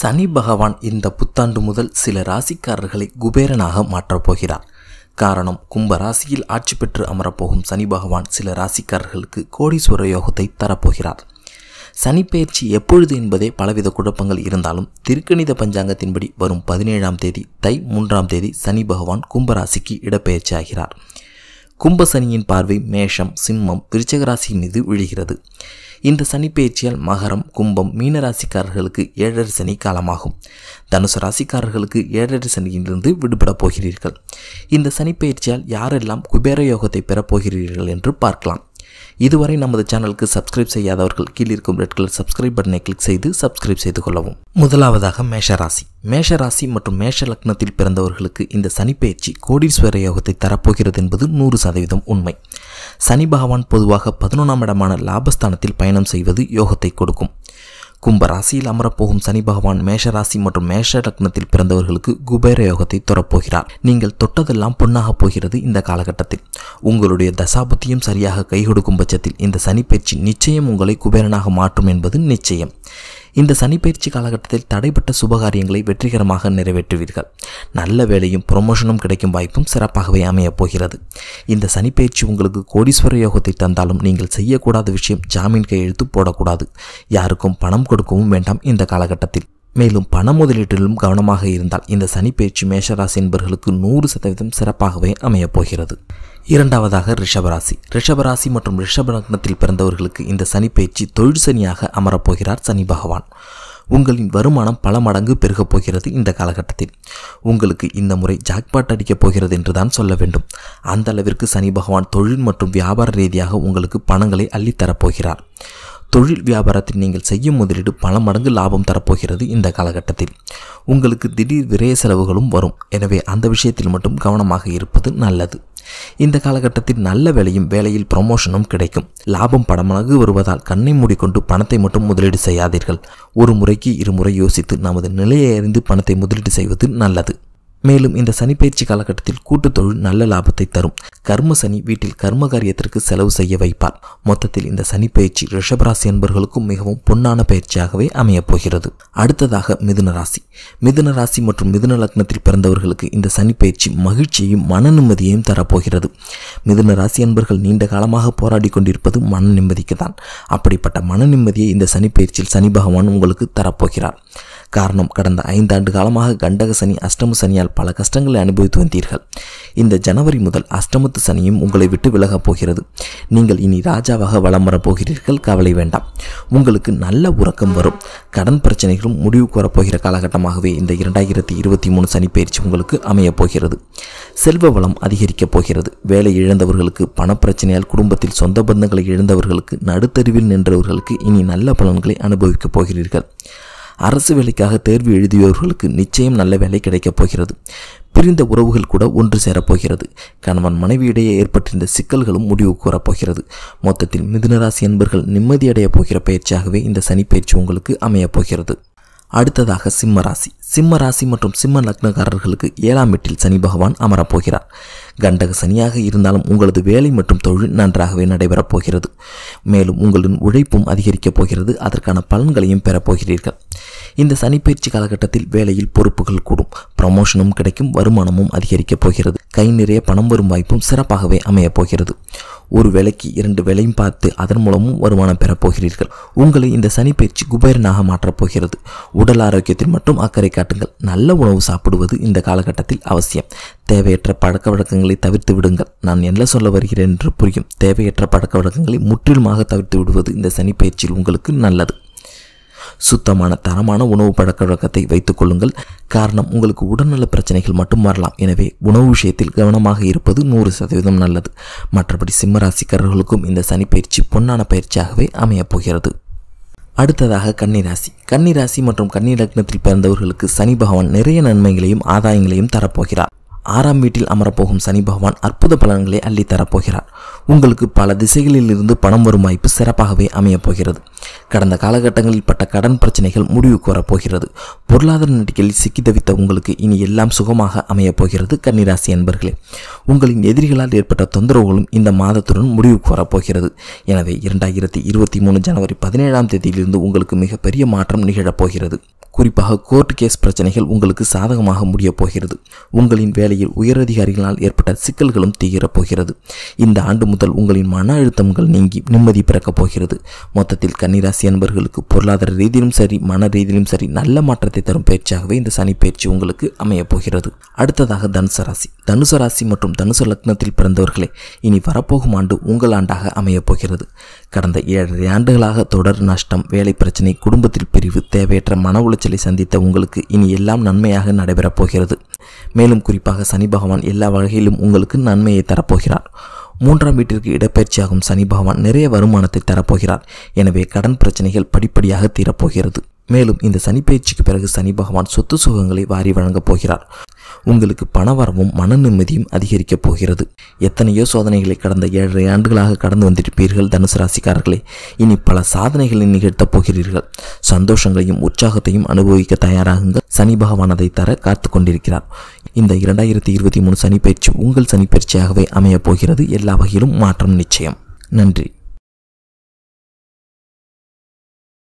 சனி பகவான் இந்த புத்தாண்டு முதல் சில ராசிக்காரர்களை குபேரனாக மாற்றப் போகிறார் காரணம் கும்ப ராசியில் ஆட்சி பெற்று அமரப்போகும் சனி பகவான் சில ராசிக்காரர்களுக்கு கோடீஸ்வர யோகத்தை தரப்போகிறார் சனி பயிற்சி எப்பொழுது என்பதே பலவித குழப்பங்கள் இருந்தாலும் திருக்கணித பஞ்சாங்கத்தின்படி வரும் பதினேழாம் தேதி தை மூன்றாம் தேதி சனி பகவான் கும்பராசிக்கு இடப்பெயர்ச்சி ஆகிறார் கும்பசனியின் பார்வை மேஷம் சிம்மம் விருச்சகராசி மீது விழுகிறது இந்த சனி மகரம் கும்பம் மீன ராசிக்காரர்களுக்கு ஏழரை சனி காலமாகும் தனுசு ராசிக்காரர்களுக்கு ஏழரை சனியிலிருந்து விடுபடப் போகிறீர்கள் இந்த சனிப்பயிற்சியால் யாரெல்லாம் குபேர யோகத்தை பெறப்போகிறீர்கள் என்று பார்க்கலாம் இதுவரை நமது சேனலுக்கு சப்ஸ்கிரைப் செய்யாதவர்கள் கீழே இருக்கும் ரெட் கலர் சப்ஸ்கிரைப் பட்டனை கிளிக் செய்து சப்ஸ்கிரைப் செய்து கொள்ளவும் முதலாவதாக மேஷராசி மேஷராசி மற்றும் மேஷ லக்னத்தில் பிறந்தவர்களுக்கு இந்த சனிப்பெயர்ச்சி கோடீஸ்வர யோகத்தை தரப்போகிறது என்பது நூறு சதவீதம் உண்மை சனி பகவான் பொதுவாக பதினொன்றாம் இடமான லாபஸ்தானத்தில் பயணம் செய்வது யோகத்தை கொடுக்கும் கும்ப ராசியில் அமரப்போகும் சனி பகவான் மேஷராசி மற்றும் மேஷ லக்னத்தில் பிறந்தவர்களுக்கு குபேர யோகத்தை தொடரப்போகிறார் நீங்கள் தொட்டதெல்லாம் பொன்னாக போகிறது இந்த காலகட்டத்தில் உங்களுடைய தசாபுத்தியும் சரியாக கைகொடுக்கும் பட்சத்தில் இந்த சனிப்பயிற்சி நிச்சயம் உங்களை குபேரனாக மாற்றும் என்பது நிச்சயம் இந்த சனிப்பயிற்சி காலகட்டத்தில் தடைப்பட்ட சுபகாரியங்களை வெற்றிகரமாக நிறைவேற்றுவீர்கள் நல்ல வேலையும் ப்ரொமோஷனும் கிடைக்கும் வாய்ப்பும் சிறப்பாகவே அமையப் போகிறது இந்த சனிப்பயிற்சி உங்களுக்கு கோடீஸ்வர யோகத்தை தந்தாலும் நீங்கள் செய்யக்கூடாத விஷயம் ஜாமீன் கையெழுத்து போடக்கூடாது யாருக்கும் பணம் கொடுக்கவும் வேண்டாம் இந்த காலகட்டத்தில் மேலும் பண முதலீட்டிலும் கவனமாக இருந்தால் இந்த சனிப்பயிற்சி மேஷராசி என்பவர்களுக்கு நூறு சதவீதம் சிறப்பாகவே அமையப் போகிறது இரண்டாவதாக ரிஷபராசி ரிஷபராசி மற்றும் லக்னத்தில் பிறந்தவர்களுக்கு இந்த சனிப்பயிற்சி தொழில் சனியாக அமரப்போகிறார் சனி பகவான் உங்களின் வருமானம் பல மடங்கு பெருகப் போகிறது இந்த காலகட்டத்தில் உங்களுக்கு இந்த முறை ஜாக்பாட் அடிக்கப் போகிறது என்று தான் சொல்ல வேண்டும் அந்த அளவிற்கு சனி பகவான் தொழில் மற்றும் வியாபார ரீதியாக உங்களுக்கு பணங்களை அள்ளித்தரப்போகிறார் தொழில் வியாபாரத்தில் நீங்கள் செய்யும் முதலீடு பல மடங்கு லாபம் தரப்போகிறது இந்த காலகட்டத்தில் உங்களுக்கு திடீர் விரைய செலவுகளும் வரும் எனவே அந்த விஷயத்தில் மட்டும் கவனமாக இருப்பது நல்லது இந்த காலகட்டத்தில் நல்ல வேலையும் வேலையில் ப்ரமோஷனும் கிடைக்கும் லாபம் படமாக வருவதால் கண்ணை மூடிக்கொண்டு பணத்தை மட்டும் முதலீடு செய்யாதீர்கள் ஒரு முறைக்கு இருமுறை யோசித்து நமது நிலையை அறிந்து பணத்தை முதலீடு செய்வது நல்லது மேலும் இந்த சனிப்பயிற்சி காலகட்டத்தில் கூட்டுத் தொழில் நல்ல லாபத்தை தரும் கர்ம சனி வீட்டில் கர்ம காரியத்திற்கு செலவு செய்ய வைப்பார் மொத்தத்தில் இந்த சனி பயிற்சி ரிஷபராசி என்பர்களுக்கும் மிகவும் பொன்னான பயிற்சியாகவே அமையப் போகிறது அடுத்ததாக மிதுன ராசி மிதுன ராசி மற்றும் மிதுன லக்னத்தில் பிறந்தவர்களுக்கு இந்த சனிப்பயிற்சி மகிழ்ச்சியையும் மன நிம்மதியையும் தரப்போகிறது மிதுன ராசி என்பர்கள் நீண்ட காலமாக போராடி கொண்டிருப்பது மன நிம்மதிக்கு தான் அப்படிப்பட்ட மன நிம்மதியை இந்த சனிப்பயிற்சியில் சனி பகவான் உங்களுக்கு தரப்போகிறார் காரணம் கடந்த ஐந்தாண்டு காலமாக கண்டக சனி அஷ்டம சனியால் பல கஷ்டங்களை அனுபவித்து வந்தீர்கள் இந்த ஜனவரி முதல் அஷ்டமத்து சனியும் உங்களை விட்டு விலகப் போகிறது நீங்கள் இனி ராஜாவாக வலம் வரப்போகிறீர்கள் போகிறீர்கள் கவலை வேண்டாம் உங்களுக்கு நல்ல உறக்கம் வரும் கடன் பிரச்சனைகளும் முடிவு வரப்போகிற காலகட்டமாகவே இந்த இரண்டாயிரத்தி இருபத்தி மூணு சனி பயிற்சி உங்களுக்கு அமையப் போகிறது செல்வ வளம் அதிகரிக்கப் போகிறது வேலை இழந்தவர்களுக்கு பணப்பிரச்சனையால் குடும்பத்தில் சொந்த பந்தங்களை இழந்தவர்களுக்கு நடுத்தருவில் நின்றவர்களுக்கு இனி நல்ல பலன்களை அனுபவிக்கப் போகிறீர்கள் அரசு வேலைக்காக தேர்வு எழுதியவர்களுக்கு நிச்சயம் நல்ல வேலை கிடைக்கப் போகிறது பிரிந்த உறவுகள் கூட ஒன்று சேரப்போகிறது கணவன் மனைவியிடையே ஏற்பட்டிருந்த சிக்கல்களும் முடிவு கூறப்போகிறது மொத்தத்தில் மிதுனராசி என்பர்கள் நிம்மதியடைய போகிற பயிற்சியாகவே இந்த சனி பயிற்சி உங்களுக்கு அமையப் போகிறது அடுத்ததாக சிம்ம ராசி சிம்ம ராசி மற்றும் சிம்ம லக்னக்காரர்களுக்கு ஏழாம் எட்டில் சனி பகவான் அமரப்போகிறார் கண்டக சனியாக இருந்தாலும் உங்களது வேலை மற்றும் தொழில் நன்றாகவே நடைபெறப் போகிறது மேலும் உங்களின் உழைப்பும் அதிகரிக்கப் போகிறது அதற்கான பலன்களையும் பெறப்போகிறீர்கள் இந்த சனிப்பயிற்சி காலகட்டத்தில் வேலையில் பொறுப்புகள் கூடும் ப்ரமோஷனும் கிடைக்கும் வருமானமும் அதிகரிக்கப் போகிறது கை நிறைய பணம் வரும் வாய்ப்பும் சிறப்பாகவே அமையப் போகிறது ஒரு வேலைக்கு இரண்டு வேலையும் பார்த்து அதன் மூலமும் வருமானம் பெறப்போகிறீர்கள் உங்களை இந்த சனிப்பயிற்சி குபேரனாக மாற்றப் போகிறது உடல் ஆரோக்கியத்தில் மட்டும் அக்கறை காட்டுங்கள் நல்ல உணவு சாப்பிடுவது இந்த காலகட்டத்தில் அவசியம் தேவையற்ற பழக்க வழக்கங்கள் பழக்கங்களை தவிர்த்து விடுங்கள் நான் என்ன சொல்ல வருகிறேன் என்று புரியும் தேவையற்ற பழக்க வழக்கங்களை முற்றிலுமாக தவிர்த்து விடுவது இந்த சனி பயிற்சியில் உங்களுக்கு நல்லது சுத்தமான தரமான உணவு பழக்க வழக்கத்தை வைத்துக் கொள்ளுங்கள் காரணம் உங்களுக்கு உடல்நல பிரச்சனைகள் மட்டும் வரலாம் எனவே உணவு விஷயத்தில் கவனமாக இருப்பது நூறு சதவீதம் நல்லது மற்றபடி சிம்மராசிக்காரர்களுக்கும் இந்த சனி பயிற்சி பொன்னான பயிற்சியாகவே அமையப் போகிறது அடுத்ததாக கன்னிராசி கன்னிராசி மற்றும் கன்னி லக்னத்தில் பிறந்தவர்களுக்கு சனி பகவான் நிறைய நன்மைகளையும் ஆதாயங்களையும் தரப்போகிறார் ஆறாம் வீட்டில் அமரப்போகும் சனி பகவான் அற்புத பலன்களை அள்ளி தரப்போகிறார் உங்களுக்கு பல திசைகளிலிருந்து பணம் வரும் வாய்ப்பு சிறப்பாகவே அமையப்போகிறது கடந்த காலகட்டங்களில் பட்ட கடன் பிரச்சனைகள் முடிவு கோரப்போகிறது பொருளாதார நடிகையில் சிக்கி தவித்த உங்களுக்கு இனி எல்லாம் சுகமாக அமையப் போகிறது கன்னிராசி என்பர்களே உங்களின் எதிரிகளால் ஏற்பட்ட தொந்தரவுகளும் இந்த மாதத்துடன் முடிவு கோரப்போகிறது எனவே இரண்டாயிரத்தி இருபத்தி மூணு ஜனவரி பதினேழாம் தேதியிலிருந்து உங்களுக்கு மிகப்பெரிய மாற்றம் நிகழப்போகிறது குறிப்பாக கோர்ட் கேஸ் பிரச்சனைகள் உங்களுக்கு சாதகமாக முடியப் போகிறது உங்களின் வேலையில் உயரதிகாரிகளால் ஏற்பட்ட சிக்கல்களும் தீரப் போகிறது இந்த ஆண்டு முதல் உங்களின் மன அழுத்தங்கள் நீங்கி நிம்மதி பிறக்கப் போகிறது மொத்தத்தில் கன்னிராசி அன்பர்களுக்கு பொருளாதார ரீதியிலும் சரி மன ரீதியிலும் சரி நல்ல மாற்றத்தை தரும் பயிற்சியாகவே இந்த சனி பயிற்சி உங்களுக்கு அமையப் போகிறது அடுத்ததாக தனுசு ராசி தனுசு ராசி மற்றும் தனுசு லக்னத்தில் பிறந்தவர்களே இனி வரப்போகும் ஆண்டு உங்கள் ஆண்டாக அமையப் போகிறது கடந்த ஏழரை ஆண்டுகளாக தொடர் நஷ்டம் வேலை பிரச்சனை குடும்பத்தில் பிரிவு தேவையற்ற மன அலைச்சலை சந்தித்த உங்களுக்கு இனி எல்லாம் நன்மையாக நடைபெறப் போகிறது மேலும் குறிப்பாக சனி பகவான் எல்லா வகையிலும் உங்களுக்கு நன்மையை தரப்போகிறார் மூன்றாம் வீட்டிற்கு இடப்பெயர்ச்சியாகும் சனி பகவான் நிறைய வருமானத்தை தரப்போகிறார் எனவே கடன் பிரச்சனைகள் படிப்படியாக தீரப்போகிறது மேலும் இந்த சனிப்பயிற்சிக்கு பிறகு சனி பகவான் சொத்து சுகங்களை வாரி வழங்கப் போகிறார் உங்களுக்கு பணவரவும் மன நிம்மதியும் அதிகரிக்கப் போகிறது எத்தனையோ சோதனைகளை கடந்த ஏழரை ஆண்டுகளாக கடந்து வந்திருப்பீர்கள் தனுசு ராசிக்காரர்களே இனி பல சாதனைகளை நிகழ்த்தப் போகிறீர்கள் சந்தோஷங்களையும் உற்சாகத்தையும் அனுபவிக்க தயாராகுங்கள் சனி பகவான் அதை தர காத்து கொண்டிருக்கிறார் இந்த இரண்டாயிரத்தி இருபத்தி மூணு சனிப்பயிற்சி உங்கள் சனிப்பயிற்சியாகவே அமையப் போகிறது எல்லா வகையிலும் மாற்றம் நிச்சயம் நன்றி